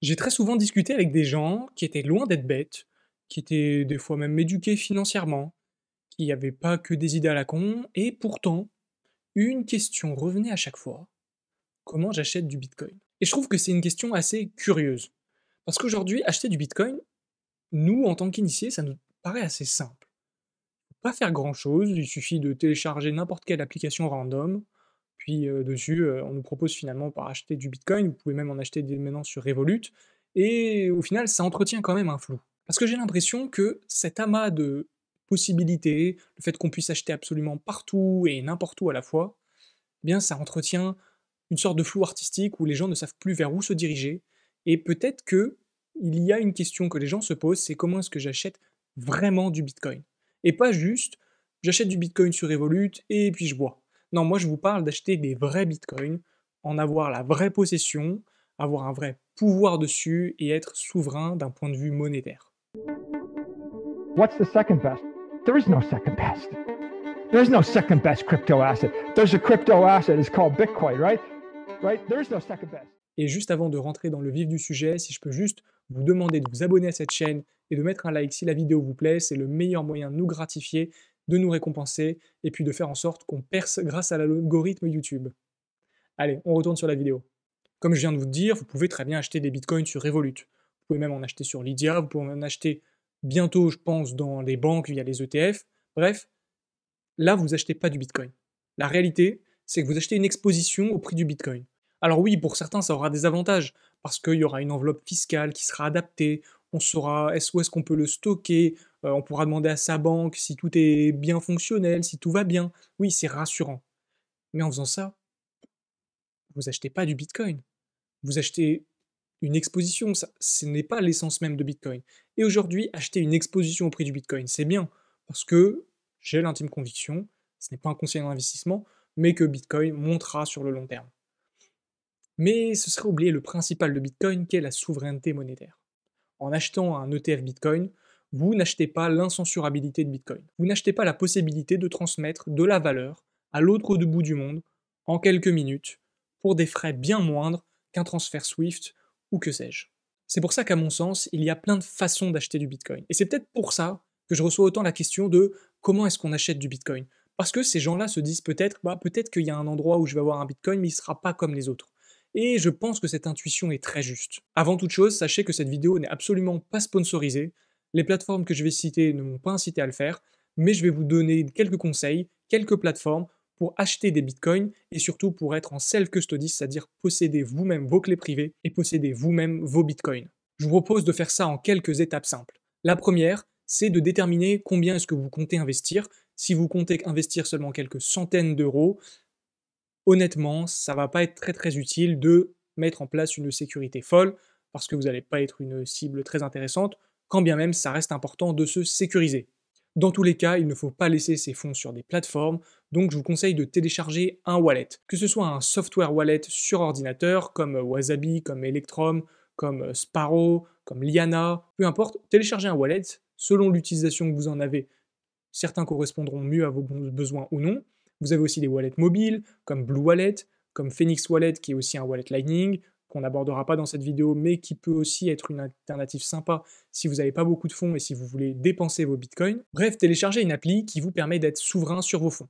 J'ai très souvent discuté avec des gens qui étaient loin d'être bêtes, qui étaient des fois même éduqués financièrement, qui n'avaient pas que des idées à la con, et pourtant, une question revenait à chaque fois. Comment j'achète du Bitcoin Et je trouve que c'est une question assez curieuse. Parce qu'aujourd'hui, acheter du Bitcoin, nous, en tant qu'initiés, ça nous paraît assez simple. Pas faire grand-chose, il suffit de télécharger n'importe quelle application random, puis dessus, on nous propose finalement par acheter du Bitcoin, vous pouvez même en acheter dès maintenant sur Revolut, et au final, ça entretient quand même un flou. Parce que j'ai l'impression que cet amas de possibilités, le fait qu'on puisse acheter absolument partout et n'importe où à la fois, eh bien ça entretient une sorte de flou artistique où les gens ne savent plus vers où se diriger, et peut-être que il y a une question que les gens se posent, c'est comment est-ce que j'achète vraiment du Bitcoin Et pas juste, j'achète du Bitcoin sur Revolut et puis je bois. Non, moi je vous parle d'acheter des vrais bitcoins, en avoir la vraie possession, avoir un vrai pouvoir dessus et être souverain d'un point de vue monétaire. Et juste avant de rentrer dans le vif du sujet, si je peux juste vous demander de vous abonner à cette chaîne et de mettre un like si la vidéo vous plaît, c'est le meilleur moyen de nous gratifier de nous récompenser et puis de faire en sorte qu'on perce grâce à l'algorithme YouTube. Allez, on retourne sur la vidéo. Comme je viens de vous dire, vous pouvez très bien acheter des bitcoins sur Revolut. Vous pouvez même en acheter sur Lydia, vous pouvez en acheter bientôt, je pense, dans les banques via les ETF. Bref, là, vous achetez pas du bitcoin. La réalité, c'est que vous achetez une exposition au prix du bitcoin. Alors oui, pour certains, ça aura des avantages, parce qu'il y aura une enveloppe fiscale qui sera adaptée, on saura est où est-ce qu'on peut le stocker, euh, on pourra demander à sa banque si tout est bien fonctionnel, si tout va bien. Oui, c'est rassurant. Mais en faisant ça, vous achetez pas du Bitcoin. Vous achetez une exposition, ce n'est pas l'essence même de Bitcoin. Et aujourd'hui, acheter une exposition au prix du Bitcoin, c'est bien, parce que j'ai l'intime conviction, ce n'est pas un conseil d'investissement, mais que Bitcoin montera sur le long terme. Mais ce serait oublier le principal de Bitcoin, qui est la souveraineté monétaire en achetant un ETF Bitcoin, vous n'achetez pas l'incensurabilité de Bitcoin. Vous n'achetez pas la possibilité de transmettre de la valeur à l'autre bout du monde en quelques minutes pour des frais bien moindres qu'un transfert SWIFT ou que sais-je. C'est pour ça qu'à mon sens, il y a plein de façons d'acheter du Bitcoin. Et c'est peut-être pour ça que je reçois autant la question de comment est-ce qu'on achète du Bitcoin Parce que ces gens-là se disent peut-être, bah, peut-être qu'il y a un endroit où je vais avoir un Bitcoin, mais il ne sera pas comme les autres et je pense que cette intuition est très juste. Avant toute chose, sachez que cette vidéo n'est absolument pas sponsorisée, les plateformes que je vais citer ne m'ont pas incité à le faire, mais je vais vous donner quelques conseils, quelques plateformes pour acheter des bitcoins et surtout pour être en self-custody, c'est-à-dire posséder vous-même vos clés privées et posséder vous-même vos bitcoins. Je vous propose de faire ça en quelques étapes simples. La première, c'est de déterminer combien est-ce que vous comptez investir. Si vous comptez investir seulement quelques centaines d'euros, honnêtement, ça va pas être très très utile de mettre en place une sécurité folle parce que vous n'allez pas être une cible très intéressante, quand bien même ça reste important de se sécuriser. Dans tous les cas, il ne faut pas laisser ses fonds sur des plateformes, donc je vous conseille de télécharger un wallet, que ce soit un software wallet sur ordinateur comme Wasabi, comme Electrum, comme Sparrow, comme Liana, peu importe, téléchargez un wallet selon l'utilisation que vous en avez. Certains correspondront mieux à vos besoins ou non, vous avez aussi des wallets mobiles comme Blue Wallet, comme Phoenix Wallet qui est aussi un wallet Lightning qu'on n'abordera pas dans cette vidéo, mais qui peut aussi être une alternative sympa si vous n'avez pas beaucoup de fonds et si vous voulez dépenser vos bitcoins. Bref, téléchargez une appli qui vous permet d'être souverain sur vos fonds.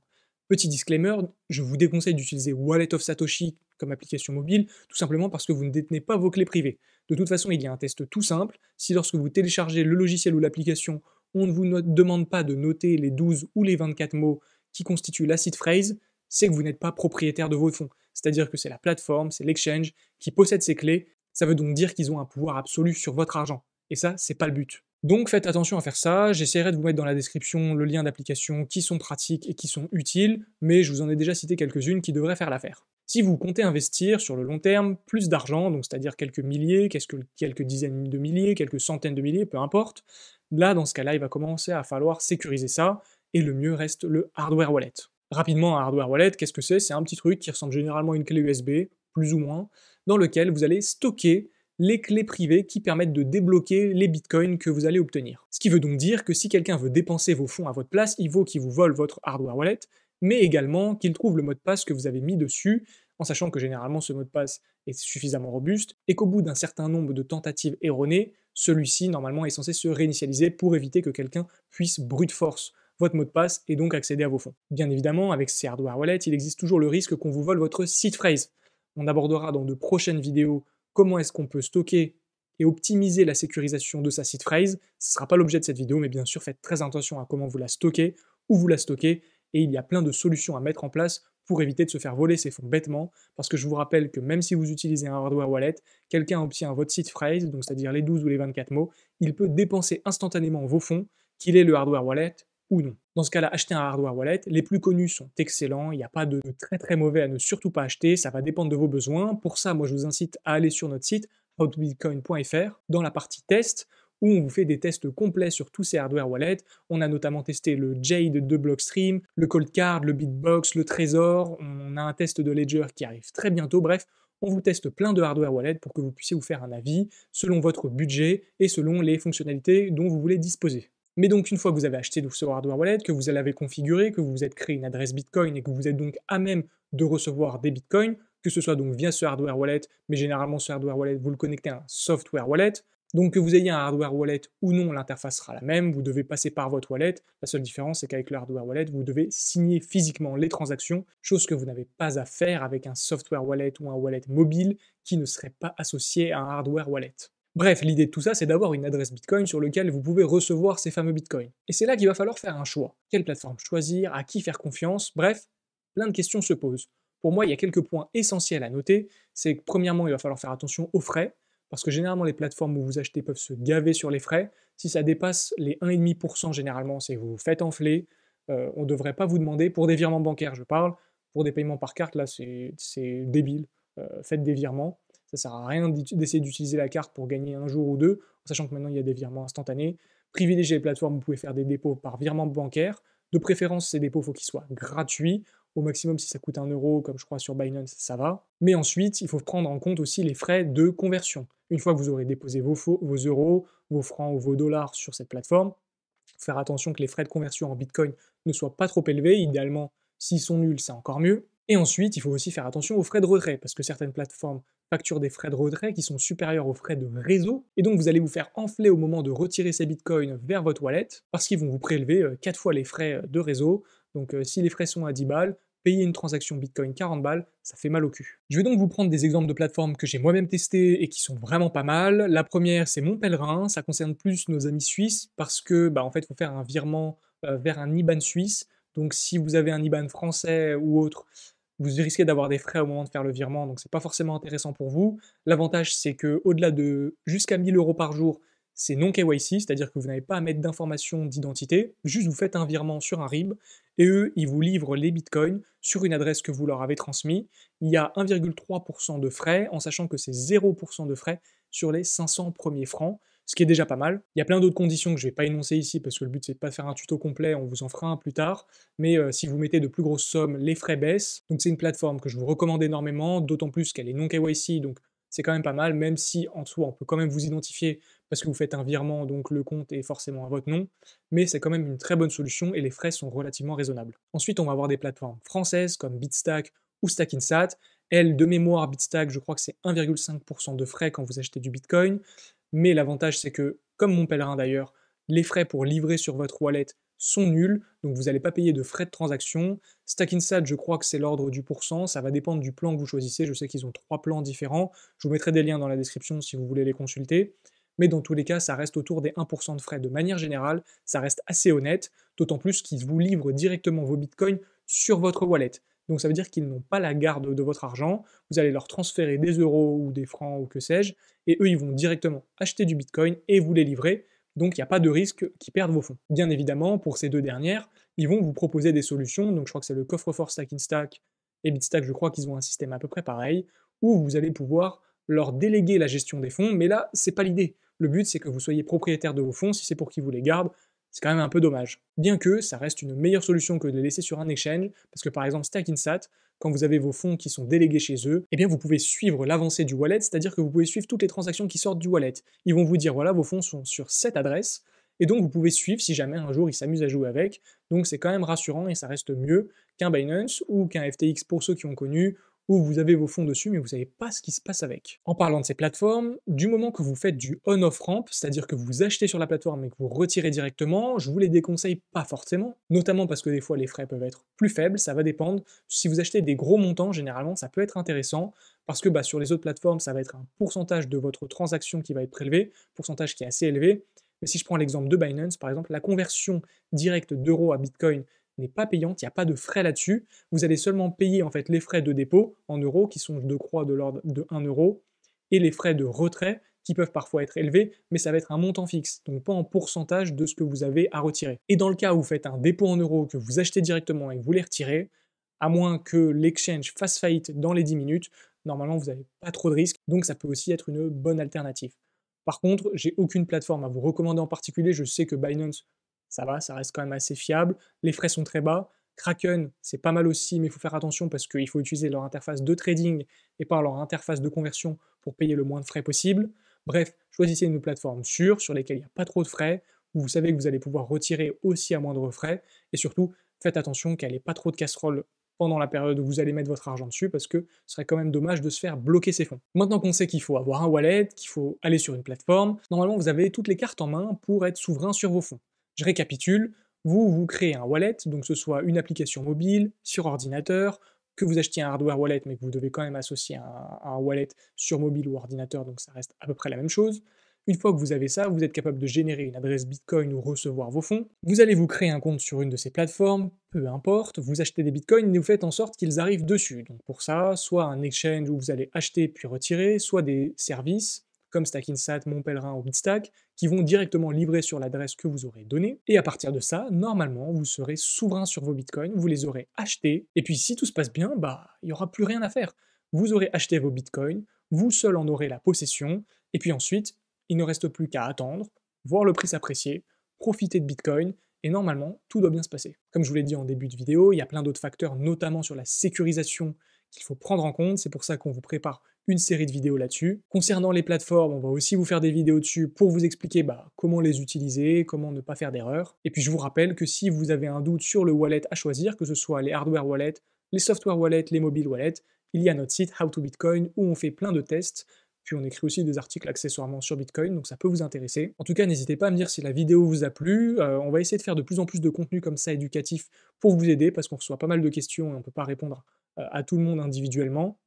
Petit disclaimer, je vous déconseille d'utiliser Wallet of Satoshi comme application mobile, tout simplement parce que vous ne détenez pas vos clés privées. De toute façon, il y a un test tout simple. Si lorsque vous téléchargez le logiciel ou l'application, on ne vous demande pas de noter les 12 ou les 24 mots qui constitue l'acide phrase, c'est que vous n'êtes pas propriétaire de vos fonds. C'est-à-dire que c'est la plateforme, c'est l'exchange qui possède ces clés. Ça veut donc dire qu'ils ont un pouvoir absolu sur votre argent. Et ça, c'est pas le but. Donc faites attention à faire ça, j'essaierai de vous mettre dans la description le lien d'applications qui sont pratiques et qui sont utiles, mais je vous en ai déjà cité quelques-unes qui devraient faire l'affaire. Si vous comptez investir sur le long terme plus d'argent, donc c'est-à-dire quelques milliers, quelques dizaines de milliers, quelques centaines de milliers, peu importe, là dans ce cas-là, il va commencer à falloir sécuriser ça, et le mieux reste le hardware wallet. Rapidement, un hardware wallet, qu'est-ce que c'est C'est un petit truc qui ressemble généralement à une clé USB, plus ou moins, dans lequel vous allez stocker les clés privées qui permettent de débloquer les bitcoins que vous allez obtenir. Ce qui veut donc dire que si quelqu'un veut dépenser vos fonds à votre place, il vaut qu'il vous vole votre hardware wallet, mais également qu'il trouve le mot de passe que vous avez mis dessus, en sachant que généralement ce mot de passe est suffisamment robuste, et qu'au bout d'un certain nombre de tentatives erronées, celui-ci normalement est censé se réinitialiser pour éviter que quelqu'un puisse brute force votre mot de passe et donc accéder à vos fonds. Bien évidemment, avec ces hardware wallets, il existe toujours le risque qu'on vous vole votre seed phrase. On abordera dans de prochaines vidéos comment est-ce qu'on peut stocker et optimiser la sécurisation de sa seed phrase. Ce ne sera pas l'objet de cette vidéo, mais bien sûr, faites très attention à comment vous la stockez, où vous la stockez, et il y a plein de solutions à mettre en place pour éviter de se faire voler ses fonds bêtement, parce que je vous rappelle que même si vous utilisez un hardware wallet, quelqu'un obtient votre seed phrase, donc c'est-à-dire les 12 ou les 24 mots, il peut dépenser instantanément vos fonds, qu'il ait le hardware wallet ou non. Dans ce cas-là, achetez un hardware wallet. Les plus connus sont excellents. Il n'y a pas de très très mauvais à ne surtout pas acheter. Ça va dépendre de vos besoins. Pour ça, moi, je vous incite à aller sur notre site outbitcoin.fr dans la partie test où on vous fait des tests complets sur tous ces hardware wallets. On a notamment testé le Jade de Blockstream, le Cold Card, le Bitbox, le Trésor. On a un test de Ledger qui arrive très bientôt. Bref, on vous teste plein de hardware wallets pour que vous puissiez vous faire un avis selon votre budget et selon les fonctionnalités dont vous voulez disposer. Mais donc une fois que vous avez acheté ce hardware wallet, que vous l'avez configuré, que vous vous êtes créé une adresse Bitcoin et que vous êtes donc à même de recevoir des Bitcoins, que ce soit donc via ce hardware wallet, mais généralement ce hardware wallet, vous le connectez à un software wallet. Donc que vous ayez un hardware wallet ou non, l'interface sera la même, vous devez passer par votre wallet. La seule différence, c'est qu'avec le hardware wallet, vous devez signer physiquement les transactions, chose que vous n'avez pas à faire avec un software wallet ou un wallet mobile qui ne serait pas associé à un hardware wallet. Bref, l'idée de tout ça, c'est d'avoir une adresse Bitcoin sur laquelle vous pouvez recevoir ces fameux Bitcoins. Et c'est là qu'il va falloir faire un choix. Quelle plateforme choisir À qui faire confiance Bref, plein de questions se posent. Pour moi, il y a quelques points essentiels à noter. C'est que premièrement, il va falloir faire attention aux frais, parce que généralement, les plateformes où vous achetez peuvent se gaver sur les frais. Si ça dépasse les 1,5%, généralement, c'est vous vous faites enfler. Euh, on ne devrait pas vous demander, pour des virements bancaires, je parle, pour des paiements par carte, là, c'est débile. Euh, faites des virements. Ça sert à rien d'essayer d'utiliser la carte pour gagner un jour ou deux, en sachant que maintenant il y a des virements instantanés. Privilégiez les plateformes, vous pouvez faire des dépôts par virement bancaire. De préférence, ces dépôts, faut qu'ils soient gratuits. Au maximum, si ça coûte un euro, comme je crois sur Binance, ça va. Mais ensuite, il faut prendre en compte aussi les frais de conversion. Une fois que vous aurez déposé vos, vos euros, vos francs ou vos dollars sur cette plateforme, faire attention que les frais de conversion en Bitcoin ne soient pas trop élevés. Idéalement, s'ils sont nuls, c'est encore mieux. Et ensuite, il faut aussi faire attention aux frais de retrait, parce que certaines plateformes facturent des frais de retrait qui sont supérieurs aux frais de réseau, et donc vous allez vous faire enfler au moment de retirer ces bitcoins vers votre wallet, parce qu'ils vont vous prélever 4 euh, fois les frais euh, de réseau. Donc euh, si les frais sont à 10 balles, payer une transaction Bitcoin 40 balles, ça fait mal au cul. Je vais donc vous prendre des exemples de plateformes que j'ai moi-même testées et qui sont vraiment pas mal. La première, c'est Mon Pèlerin, ça concerne plus nos amis suisses, parce que, bah, en fait, il faut faire un virement vers un IBAN suisse. Donc si vous avez un IBAN français ou autre, vous risquez d'avoir des frais au moment de faire le virement, donc ce n'est pas forcément intéressant pour vous. L'avantage, c'est que au-delà de jusqu'à 1000 euros par jour, c'est non KYC, c'est-à-dire que vous n'avez pas à mettre d'informations d'identité, juste vous faites un virement sur un RIB et eux, ils vous livrent les bitcoins sur une adresse que vous leur avez transmise. Il y a 1,3% de frais, en sachant que c'est 0% de frais sur les 500 premiers francs ce qui est déjà pas mal. Il y a plein d'autres conditions que je ne vais pas énoncer ici parce que le but c'est de pas faire un tuto complet, on vous en fera un plus tard, mais euh, si vous mettez de plus grosses sommes, les frais baissent. Donc c'est une plateforme que je vous recommande énormément, d'autant plus qu'elle est non KYC, donc c'est quand même pas mal, même si en soi on peut quand même vous identifier parce que vous faites un virement, donc le compte est forcément à votre nom, mais c'est quand même une très bonne solution et les frais sont relativement raisonnables. Ensuite, on va avoir des plateformes françaises comme Bitstack ou Stackinsat. Elle de mémoire, Bitstack, je crois que c'est 1,5% de frais quand vous achetez du Bitcoin mais l'avantage c'est que, comme mon pèlerin d'ailleurs, les frais pour livrer sur votre wallet sont nuls, donc vous n'allez pas payer de frais de transaction. Stack je crois que c'est l'ordre du pourcent, ça va dépendre du plan que vous choisissez, je sais qu'ils ont trois plans différents, je vous mettrai des liens dans la description si vous voulez les consulter, mais dans tous les cas, ça reste autour des 1% de frais de manière générale, ça reste assez honnête, d'autant plus qu'ils vous livrent directement vos bitcoins sur votre wallet. Donc ça veut dire qu'ils n'ont pas la garde de votre argent. Vous allez leur transférer des euros ou des francs ou que sais-je, et eux, ils vont directement acheter du Bitcoin et vous les livrer. Donc il n'y a pas de risque qu'ils perdent vos fonds. Bien évidemment, pour ces deux dernières, ils vont vous proposer des solutions. Donc je crois que c'est le coffre-fort Stack in Stack et Bitstack, je crois qu'ils ont un système à peu près pareil, où vous allez pouvoir leur déléguer la gestion des fonds. Mais là, c'est pas l'idée. Le but, c'est que vous soyez propriétaire de vos fonds. Si c'est pour qu'ils vous les gardent, c'est quand même un peu dommage. Bien que ça reste une meilleure solution que de les laisser sur un exchange, parce que par exemple Stackinsat, quand vous avez vos fonds qui sont délégués chez eux, eh bien vous pouvez suivre l'avancée du wallet, c'est-à-dire que vous pouvez suivre toutes les transactions qui sortent du wallet. Ils vont vous dire voilà, vos fonds sont sur cette adresse, et donc vous pouvez suivre si jamais un jour ils s'amusent à jouer avec. Donc c'est quand même rassurant et ça reste mieux qu'un Binance ou qu'un FTX pour ceux qui ont connu, où vous avez vos fonds dessus, mais vous ne savez pas ce qui se passe avec. En parlant de ces plateformes, du moment que vous faites du on-off ramp, c'est-à-dire que vous achetez sur la plateforme et que vous retirez directement, je vous les déconseille pas forcément, notamment parce que des fois les frais peuvent être plus faibles, ça va dépendre. Si vous achetez des gros montants, généralement ça peut être intéressant, parce que bah, sur les autres plateformes, ça va être un pourcentage de votre transaction qui va être prélevé, pourcentage qui est assez élevé. Mais si je prends l'exemple de Binance, par exemple, la conversion directe d'euros à Bitcoin, n'est pas payante, il n'y a pas de frais là-dessus. Vous allez seulement payer en fait les frais de dépôt en euros qui sont de croix de l'ordre de 1 euro et les frais de retrait qui peuvent parfois être élevés, mais ça va être un montant fixe, donc pas en pourcentage de ce que vous avez à retirer. Et dans le cas où vous faites un dépôt en euros que vous achetez directement et que vous les retirez, à moins que l'exchange fasse faillite dans les 10 minutes, normalement vous n'avez pas trop de risques, donc ça peut aussi être une bonne alternative. Par contre, j'ai aucune plateforme à vous recommander en particulier, je sais que Binance ça va, ça reste quand même assez fiable. Les frais sont très bas. Kraken, c'est pas mal aussi, mais il faut faire attention parce qu'il faut utiliser leur interface de trading et pas leur interface de conversion pour payer le moins de frais possible. Bref, choisissez une plateforme sûre sur laquelle il n'y a pas trop de frais, où vous savez que vous allez pouvoir retirer aussi à moindre frais. Et surtout, faites attention qu'elle n'ait pas trop de casseroles pendant la période où vous allez mettre votre argent dessus parce que ce serait quand même dommage de se faire bloquer ses fonds. Maintenant qu'on sait qu'il faut avoir un wallet, qu'il faut aller sur une plateforme, normalement vous avez toutes les cartes en main pour être souverain sur vos fonds. Je récapitule, vous, vous créez un wallet, donc ce soit une application mobile, sur ordinateur, que vous achetiez un hardware wallet, mais que vous devez quand même associer un, wallet sur mobile ou ordinateur, donc ça reste à peu près la même chose. Une fois que vous avez ça, vous êtes capable de générer une adresse Bitcoin ou recevoir vos fonds. Vous allez vous créer un compte sur une de ces plateformes, peu importe, vous achetez des Bitcoins et vous faites en sorte qu'ils arrivent dessus. Donc pour ça, soit un exchange où vous allez acheter puis retirer, soit des services comme Stackinsat, Pèlerin ou Bitstack, qui vont directement livrer sur l'adresse que vous aurez donnée. Et à partir de ça, normalement, vous serez souverain sur vos bitcoins, vous les aurez achetés. Et puis si tout se passe bien, bah, il n'y aura plus rien à faire. Vous aurez acheté vos bitcoins, vous seul en aurez la possession. Et puis ensuite, il ne reste plus qu'à attendre, voir le prix s'apprécier, profiter de bitcoin et normalement, tout doit bien se passer. Comme je vous l'ai dit en début de vidéo, il y a plein d'autres facteurs, notamment sur la sécurisation qu'il faut prendre en compte. C'est pour ça qu'on vous prépare une série de vidéos là-dessus. Concernant les plateformes, on va aussi vous faire des vidéos dessus pour vous expliquer bah, comment les utiliser, comment ne pas faire d'erreur. Et puis je vous rappelle que si vous avez un doute sur le wallet à choisir, que ce soit les hardware wallets, les software wallets, les mobile wallets, il y a notre site How to Bitcoin où on fait plein de tests. Puis on écrit aussi des articles accessoirement sur Bitcoin, donc ça peut vous intéresser. En tout cas, n'hésitez pas à me dire si la vidéo vous a plu. Euh, on va essayer de faire de plus en plus de contenu comme ça éducatif pour vous aider, parce qu'on reçoit pas mal de questions et on ne peut pas répondre euh, à tout le monde individuellement.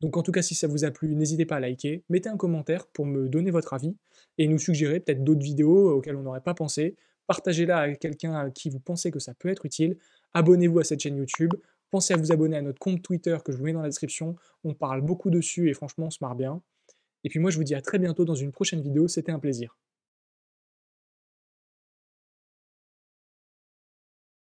Donc en tout cas, si ça vous a plu, n'hésitez pas à liker, mettez un commentaire pour me donner votre avis et nous suggérer peut-être d'autres vidéos euh, auxquelles on n'aurait pas pensé. Partagez-la à quelqu'un à qui vous pensez que ça peut être utile. Abonnez-vous à cette chaîne YouTube. Pensez à vous abonner à notre compte Twitter que je vous mets dans la description. On parle beaucoup dessus et franchement, on se marre bien. Et puis moi, je vous dis à très bientôt dans une prochaine vidéo. C'était un plaisir.